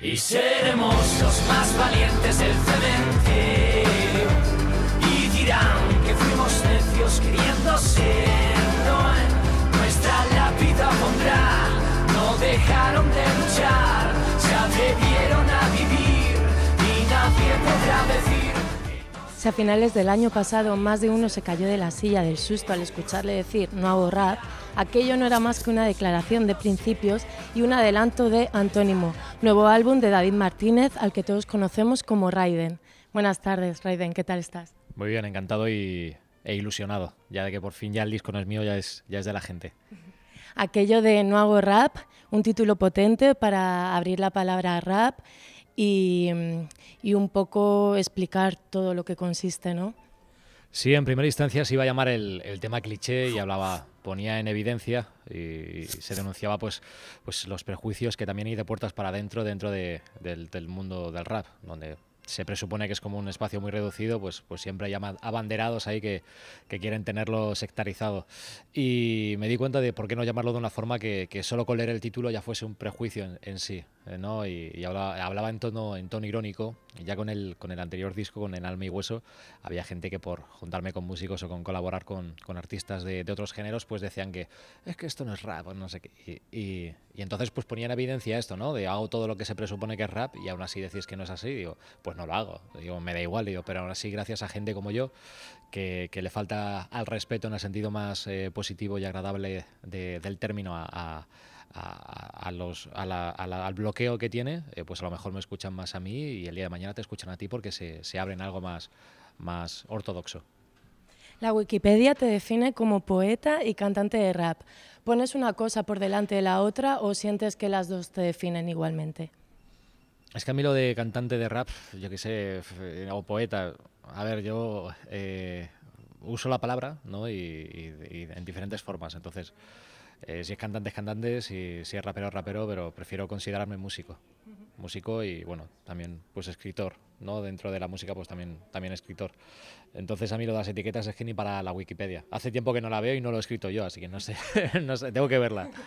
Y seremos los más valientes del cementerio Y dirán que fuimos necios queriendo ser. No, nuestra lápida pondrá. No dejaron de luchar, se atrevieron a vivir. Y nadie podrá decir. Si a finales del año pasado más de uno se cayó de la silla del susto al escucharle decir no ahorrar Aquello no era más que una declaración de principios y un adelanto de Antónimo, nuevo álbum de David Martínez, al que todos conocemos como Raiden. Buenas tardes, Raiden, ¿qué tal estás? Muy bien, encantado y, e ilusionado, ya de que por fin ya el disco no es mío, ya es, ya es de la gente. Aquello de No hago rap, un título potente para abrir la palabra rap y, y un poco explicar todo lo que consiste, ¿no? Sí, en primera instancia se iba a llamar el, tema cliché y hablaba, ponía en evidencia y, se denunciaba pues, pues los prejuicios que también hay de puertas para adentro dentro del, mundo del rap, donde se presupone que es como un espacio muy reducido, pues, pues siempre hay abanderados ahí que, quieren tenerlo sectarizado. Y me di cuenta de por qué no llamarlo de una forma que, solo con leer el título ya fuese un prejuicio en sí. Eh, y, hablaba, en tono, en tono irónico. Ya con el, con el anterior disco, con el alma y hueso, había gente que por juntarme con músicos o con colaborar con, con artistas de, otros géneros, pues decían que es que esto no es rap, no sé qué. Y, y, entonces pues ponía en evidencia esto, ¿no? De hago todo lo que se presupone que es rap y aún así decís que no es así. Digo, pues no lo hago. Digo, me da igual, digo, pero aún así, gracias a gente como yo, que, le falta al respeto en el sentido más eh, positivo y agradable del término a a, los, al bloqueo que tiene, eh, pues a lo mejor me escuchan más a mí y el día de mañana te escuchan a ti porque se, se abren algo más, más ortodoxo. La Wikipedia te define como poeta y cantante de rap. ¿Pones una cosa por delante de la otra o sientes que las dos te definen igualmente? Es que a mí lo de cantante de rap, yo qué sé, eh, o poeta, a ver, yo eh, uso la palabra ¿no? y, y en diferentes formas, entonces... Eh, si es cantante es cantante, si, si, es rapero es rapero, pero prefiero considerarme músico. Músico y bueno, también pues escritor, ¿no? Dentro de la música pues también, también escritor. Entonces a mí lo de las etiquetas es que ni para la Wikipedia. Hace tiempo que no la veo y no lo he escrito yo, así que no sé, no sé tengo que verla.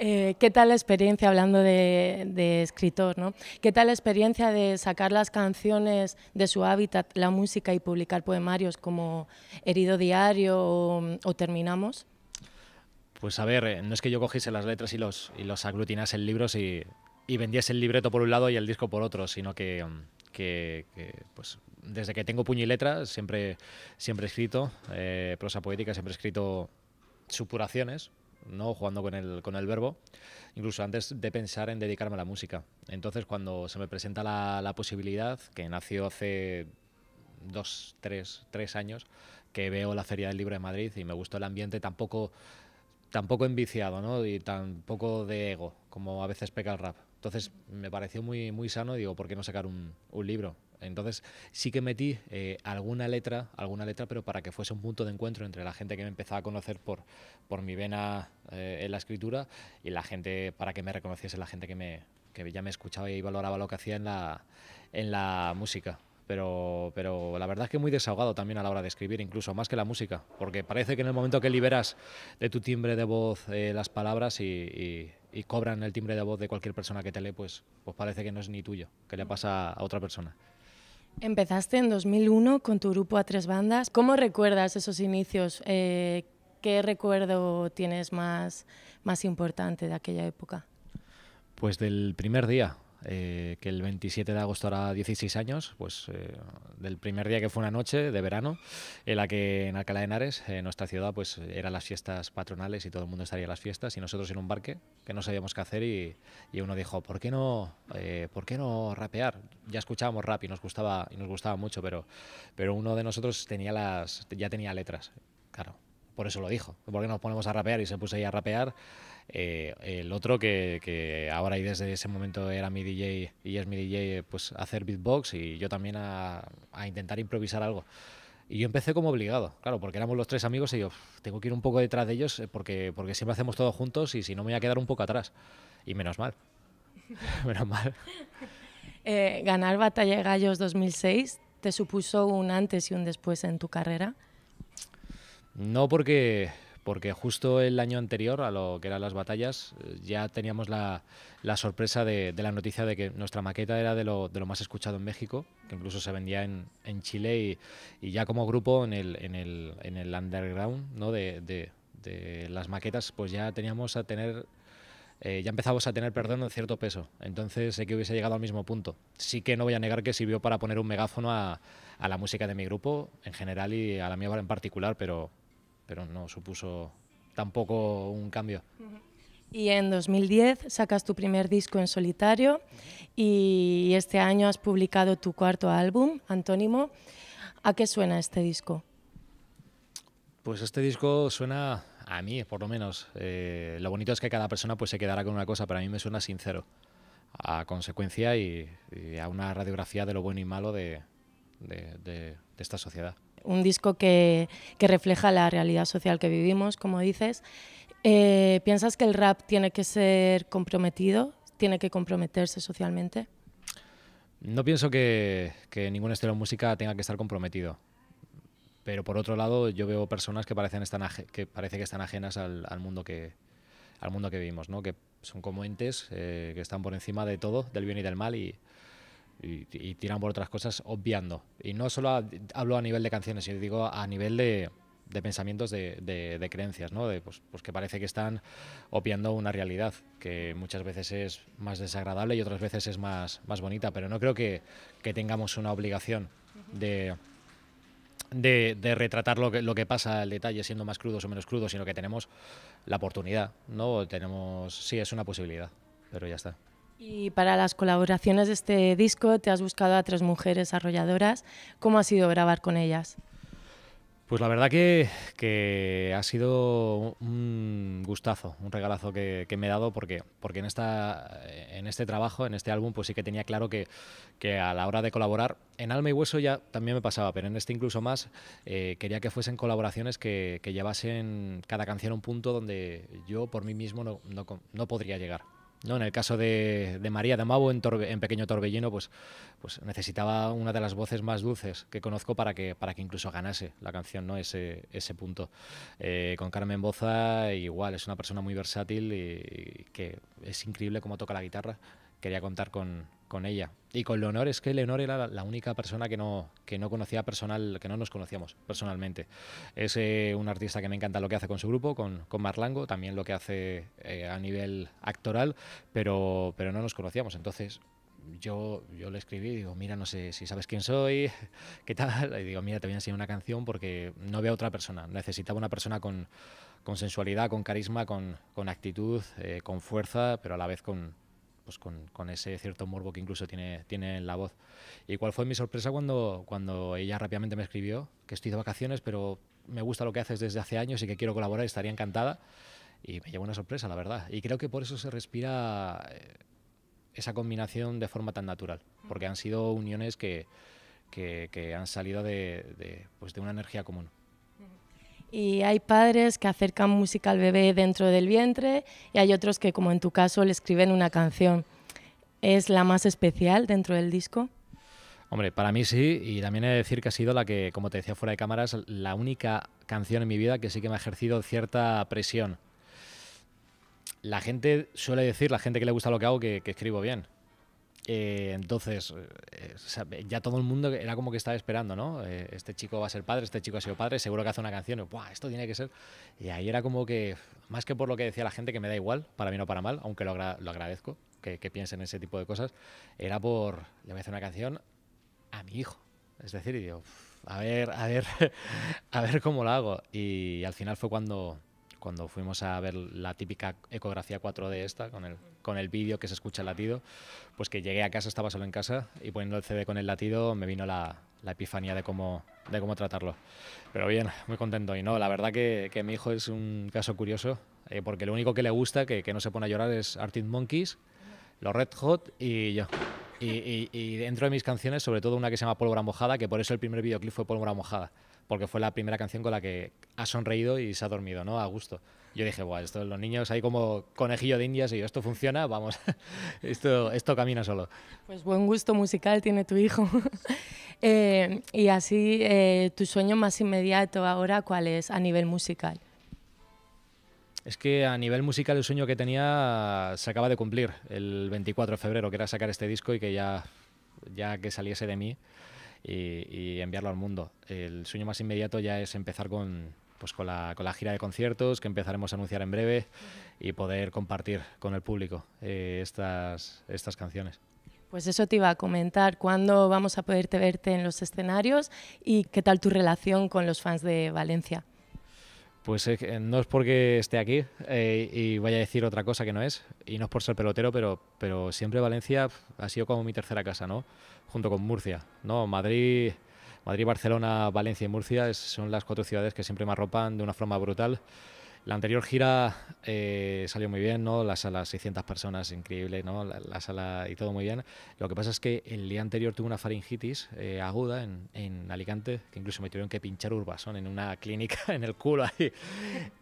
Eh, ¿Qué tal la experiencia, hablando de, escritor, ¿no? qué tal la experiencia de sacar las canciones de su hábitat, la música y publicar poemarios como Herido Diario o Terminamos? Pues a ver, eh, no es que yo cogiese las letras y los, y los aglutinase en libros y, y vendiese el libreto por un lado y el disco por otro, sino que, mm, que, pues, desde que tengo puño y letra siempre, siempre he escrito eh, prosa poética, siempre he escrito supuraciones, ¿no? jugando con el, con el verbo, incluso antes de pensar en dedicarme a la música. Entonces cuando se me presenta la, posibilidad, que nació hace dos, tres, tres años, que veo la Feria del Libro de Madrid y me gustó el ambiente, tampoco tampoco enviciado, ¿no? Y tampoco de ego, como a veces peca el rap. Entonces me pareció muy, muy sano, digo, ¿por qué no sacar un, un libro? Entonces sí que metí eh, alguna letra, alguna letra, pero para que fuese un punto de encuentro entre la gente que me empezaba a conocer por, por mi vena eh, en la escritura y la gente, para que me reconociese la gente que, me, que ya me escuchaba y valoraba lo que hacía en la, en la música pero, la verdad es que muy desahogado también a la hora de escribir, incluso más que la música, porque parece que en el momento que liberas de tu timbre de voz eh, las palabras y, cobran el timbre de voz de cualquier persona que te lee, pues, pues parece que no es ni tuyo, que le pasa a otra persona. Empezaste en 2001 con tu grupo a tres bandas. ¿Cómo recuerdas esos inicios? Eh, ¿Qué recuerdo tienes más importante de aquella época? Pues del primer día, eh, que el 27 de agosto hará 16 años, pues eh, del primer día que fue una noche de verano, en la que en Alcalá de Henares, en eh, nuestra ciudad, pues eran las fiestas patronales y todo el mundo estaría en las fiestas y nosotros en un barque que no sabíamos qué hacer y, y uno dijo, ¿por qué no, ¿por qué no rapear? Ya escuchábamos rap y nos gustaba, y nos gustaba mucho, pero, pero uno de nosotros tenía las, ya tenía letras, claro, por eso lo dijo, ¿por qué nos ponemos a rapear? Y se puso ahí a rapear eh, el otro que, ahora y desde ese momento era mi DJ y es mi DJ, pues hacer beatbox y yo también a, intentar improvisar algo. Y yo empecé como obligado, claro, porque éramos los tres amigos y yo tengo que ir un poco detrás de ellos eh, porque, porque siempre hacemos todo juntos y si no me voy a quedar un poco atrás. Y menos mal. menos mal. Eh, ganar Batalla de Gallos 2006 te supuso un antes y un después en tu carrera. No, porque porque justo el año anterior a lo que eran las batallas eh, ya teníamos la, sorpresa de, la noticia de que nuestra maqueta era de lo, más escuchado en México, que incluso se vendía en, Chile y, y, ya como grupo en el, underground ¿no? de, las maquetas, pues ya teníamos a tener... Eh, ya empezamos a tener, perdón, un cierto peso. Entonces sé que hubiese llegado al mismo punto. Sí que no voy a negar que sirvió para poner un megáfono a, a la música de mi grupo en general y a la mía en particular, pero, pero no supuso tampoco un cambio. Y en 2010 sacas tu primer disco en solitario y este año has publicado tu cuarto álbum, Antónimo. ¿A qué suena este disco? Pues este disco suena a mí, por lo menos. Eh, lo bonito es que cada persona pues, se quedará con una cosa, pero a mí me suena sincero, a consecuencia y, a una radiografía de lo bueno y malo de esta sociedad un disco que, refleja la realidad social que vivimos, como dices. Eh, ¿Piensas que el rap tiene que ser comprometido? ¿Tiene que comprometerse socialmente? No pienso que, ningún estilo de música tenga que estar comprometido. Pero por otro lado, yo veo personas que, parecen que parece que están ajenas al, mundo, que, al mundo que vivimos, ¿no? que son como entes eh, que están por encima de todo, del bien y del mal, y, y, tiran por otras cosas obviando. Y no solo hablo a nivel de canciones, sino digo a nivel de, pensamientos, de, creencias, ¿no? De, pues, pues, que parece que están obviando una realidad, que muchas veces es más desagradable y otras veces es más, más bonita, pero no creo que, tengamos una obligación de... De, retratar lo que, lo que pasa el detalle siendo más crudos o menos crudos, sino que tenemos la oportunidad, ¿no? Tenemos, sí, es una posibilidad, pero ya está. Y para las colaboraciones de este disco te has buscado a tres mujeres arrolladoras. ¿Cómo ha sido grabar con ellas? Pues la verdad que, ha sido un gustazo, un regalazo que, me he dado porque, porque en, esta, en este trabajo, en este álbum, pues sí que tenía claro que, a la hora de colaborar, en Alma y Hueso ya también me pasaba, pero en este incluso más, eh, quería que fuesen colaboraciones que, llevasen cada canción a un punto donde yo por mí mismo no podría llegar. ¿no? En el caso de, María de Mabo en, Pequeño Torbellino, pues, pues necesitaba una de las voces más dulces que conozco para que, para que incluso ganase la canción, ¿no? Ese, ese punto. Eh, con Carmen Boza, igual, es una persona muy versátil y que es increíble cómo toca la guitarra. Quería contar con, con ella. Y con Leonor, es que Leonor era la única persona que no, que no conocía personal, que no nos conocíamos personalmente. Es eh, un artista que me encanta lo que hace con su grupo, con, Marlango, también lo que hace eh, a nivel actoral, pero, pero no nos conocíamos. Entonces, yo, yo le escribí, digo, mira, no sé si sabes quién soy, qué tal. Y digo, mira, te voy a enseñar una canción porque no veo a otra persona. Necesitaba una persona con, sensualidad, con carisma, con, actitud, eh, con fuerza, pero a la vez con, pues, con, ese cierto morbo que incluso tiene, tiene en la voz. ¿Y cuál fue mi sorpresa cuando, cuando ella rápidamente me escribió que estoy de vacaciones, pero me gusta lo que haces desde hace años y que quiero colaborar, estaría encantada? Y me llevó una sorpresa, la verdad. Y creo que por eso se respira eh, esa combinación de forma tan natural, porque han sido uniones que, han salido pues, de una energía común. Y hay padres que acercan música al bebé dentro del vientre y hay otros que, como en tu caso, le escriben una canción. ¿Es la más especial dentro del disco? Hombre, para mí sí, y también he de decir que ha sido la que, como te decía fuera de cámaras, la única canción en mi vida que sí que me ha ejercido cierta presión. La gente suele decir, la gente que le gusta lo que hago, que escribo bien. Eh, entonces, eh, ya todo el mundo era como que estaba esperando, ¿no? Eh, este chico va a ser padre, este chico ha sido padre, seguro que hace una canción, Buah, esto tiene que ser. Y ahí era como que, más que por lo que decía la gente, que me da igual, para mí no para mal, aunque lo, lo agradezco, que, piensen en ese tipo de cosas, era por, le voy a hacer una canción a mi hijo. Es decir, y a ver, a ver, a ver cómo lo hago. Y al final fue cuando cuando fuimos a ver la típica ecografía 4D esta, con el, con el vídeo que se escucha el latido, pues que llegué a casa, estaba solo en casa, y poniendo el CD con el latido me vino la, la epifanía de cómo, de cómo tratarlo. Pero bien, muy contento. Y no, la verdad que, mi hijo es un caso curioso, eh, porque lo único que le gusta, que, que no se pone a llorar, es Arctic Monkeys, los Red Hot y yo. Y, dentro de mis canciones, sobre todo una que se llama Pólvora Mojada, que por eso el primer videoclip fue Pólvora Mojada, porque fue la primera canción con la que ha sonreído y se ha dormido, ¿no? A gusto. Yo dije, wow, esto los niños ahí como conejillo de indias y yo, esto funciona, vamos, esto, esto camina solo. Pues buen gusto musical tiene tu hijo. Eh, y así, eh, ¿tu sueño más inmediato ahora cuál es a nivel musical? es que a nivel musical el sueño que tenía se acaba de cumplir el 24 de febrero, que era sacar este disco y que ya, que saliese de mí y, enviarlo al mundo. El sueño más inmediato ya es empezar con, pues, la, gira de conciertos que empezaremos a anunciar en breve y poder compartir con el público eh, estas, estas canciones. Pues eso te iba a comentar, ¿cuándo vamos a poderte verte en los escenarios y qué tal tu relación con los fans de Valencia? Pues no es porque esté aquí eh, y vaya a decir otra cosa que no es, y no es por ser pelotero, pero, pero siempre Valencia ha sido como mi tercera casa, ¿no? Junto con Murcia, ¿no? Madrid, Madrid, Barcelona, Valencia y Murcia son las cuatro ciudades que siempre me arropan de una forma brutal. La anterior gira eh, salió muy bien, ¿no? La sala, 600 personas, increíble, ¿no? La, sala y todo muy bien. Lo que pasa es que el día anterior tuve una faringitis eh, aguda en, en, Alicante, que incluso me tuvieron que pinchar urbasón en una clínica en el culo ahí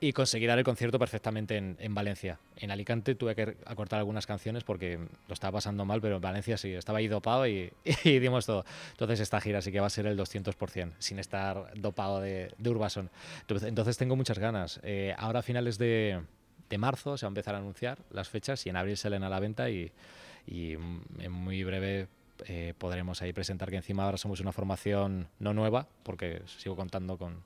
y conseguir dar el concierto perfectamente en, en Valencia. En Alicante tuve que acortar algunas canciones porque lo estaba pasando mal, pero en Valencia sí, estaba ahí dopado y, dimos todo. Entonces esta gira sí que va a ser el 200% sin estar dopado de, de Entonces tengo muchas ganas. Eh, ahora a finales de, marzo se va a empezar a anunciar las fechas y en abril salen a la venta y, en muy breve eh, podremos ahí presentar que encima ahora somos una formación no nueva, porque sigo contando con,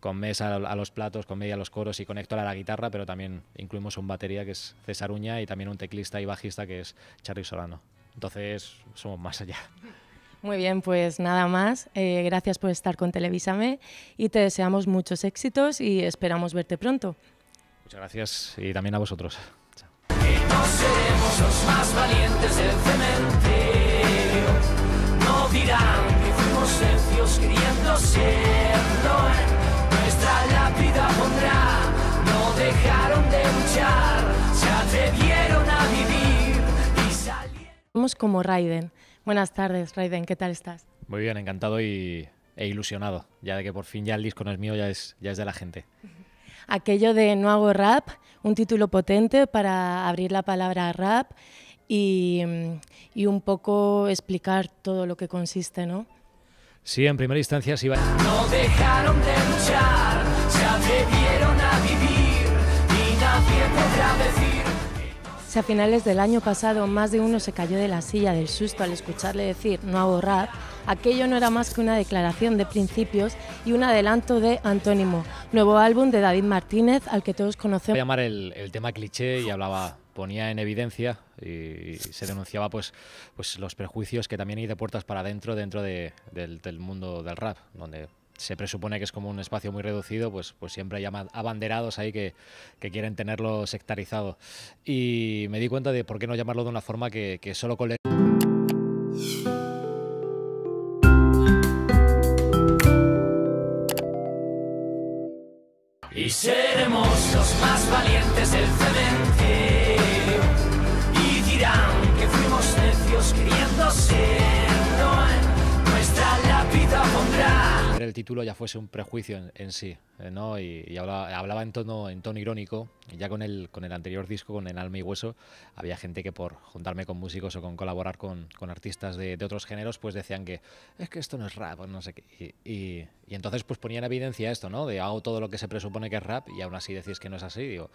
con mesa a, los platos, con media a los coros y con Héctor a la guitarra, pero también incluimos un batería que es César Uña y también un teclista y bajista que es Charly Solano. Entonces somos más allá. Muy bien, pues nada más. Eh, gracias por estar con Televisame y te deseamos muchos éxitos y esperamos verte pronto. Muchas gracias y también a vosotros. Chao. no seremos los más valientes del cementerio. No dirán que fuimos sencios queriendo Nuestra lápida pondrá. No dejaron de luchar, se atrevieron a vivir y salir. Somos como Raiden. Buenas tardes, Raiden, ¿qué tal estás? Muy bien, encantado y, e ilusionado, ya de que por fin ya el disco no es mío, ya es, ya es de la gente. Aquello de No hago rap, un título potente para abrir la palabra rap y, y un poco explicar todo lo que consiste, ¿no? Sí, en primera instancia sí va. No dejaron de luchar. a finales del año pasado más de uno se cayó de la silla del susto al escucharle decir no rap". aquello no era más que una declaración de principios y un adelanto de Antónimo, nuevo álbum de David Martínez al que todos conocemos. Voy a llamar el, tema cliché y hablaba ponía en evidencia y se denunciaba pues, pues, los prejuicios que también hay de puertas para adentro dentro del, del mundo del rap, donde se presupone que es como un espacio muy reducido, pues, pues siempre hay abanderados ahí que, quieren tenerlo sectarizado. Y me di cuenta de por qué no llamarlo de una forma que, solo con Y seremos los más valientes del el título ya fuese un prejuicio en, sí, eh, ¿no? Y, hablaba, en tono, en tono irónico. ya con el, con el anterior disco, con El alma y hueso, había gente que por juntarme con músicos o con colaborar con, artistas de, otros géneros, pues decían que es que esto no es rap, no sé qué. Y, entonces pues ponían evidencia esto, ¿no? De hago todo lo que se presupone que es rap y aún así decís que no es así. Digo,